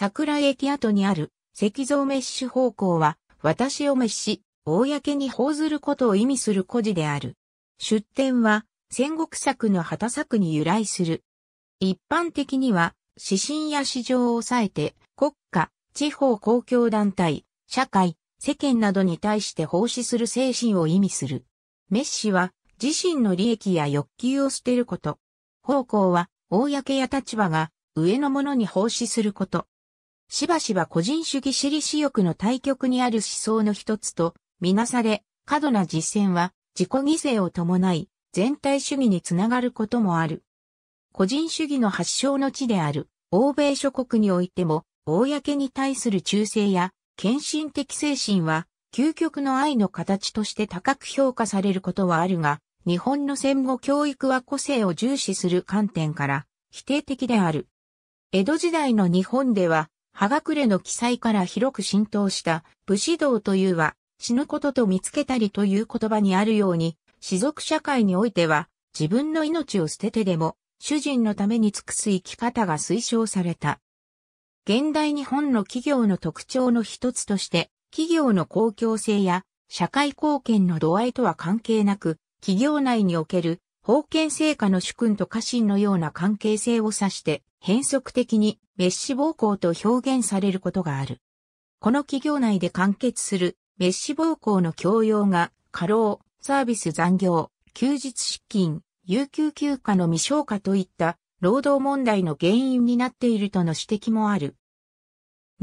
桜駅跡にある石像メッシュ方向は、私を滅し、公に報ずることを意味する故事である。出典は、戦国策の旗作に由来する。一般的には、指針や市場を抑えて、国家、地方公共団体、社会、世間などに対して奉仕する精神を意味する。メッシは、自身の利益や欲求を捨てること。方向は、公や立場が、上の者に奉仕すること。しばしば個人主義私利私欲の対極にある思想の一つと、みなされ、過度な実践は自己犠牲を伴い、全体主義につながることもある。個人主義の発祥の地である、欧米諸国においても、公に対する忠誠や、献身的精神は、究極の愛の形として高く評価されることはあるが、日本の戦後教育は個性を重視する観点から、否定的である。江戸時代の日本では、葉隠れの記載から広く浸透した武士道というは死ぬことと見つけたりという言葉にあるように、士族社会においては自分の命を捨ててでも主人のために尽くす生き方が推奨された。現代日本の企業の特徴の一つとして、企業の公共性や社会貢献の度合いとは関係なく、企業内における封建成果の主君と家臣のような関係性を指して変則的に滅私暴行と表現されることがある。この企業内で完結する滅私暴行の強要が過労、サービス残業、休日出勤、有給休暇の未消化といった労働問題の原因になっているとの指摘もある。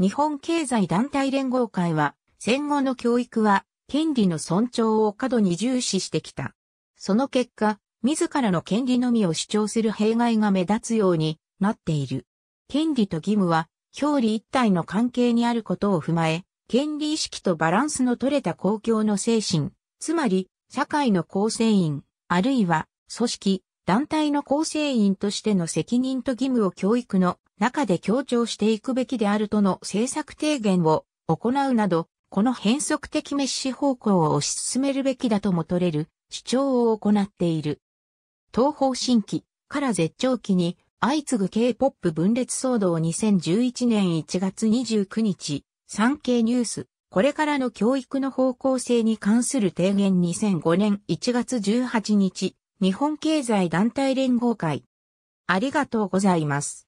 日本経済団体連合会は戦後の教育は権利の尊重を過度に重視してきた。その結果、自らの権利のみを主張する弊害が目立つようになっている。権利と義務は表裏一体の関係にあることを踏まえ、権利意識とバランスの取れた公共の精神、つまり社会の構成員、あるいは組織、団体の構成員としての責任と義務を教育の中で強調していくべきであるとの政策提言を行うなど、この変則的メッシ方向を推し進めるべきだとも取れる主張を行っている。東方新規から絶頂期に相次ぐ K-POP 分裂騒動2011年1月29日、産経ニュース、これからの教育の方向性に関する提言2005年1月18日、日本経済団体連合会。ありがとうございます。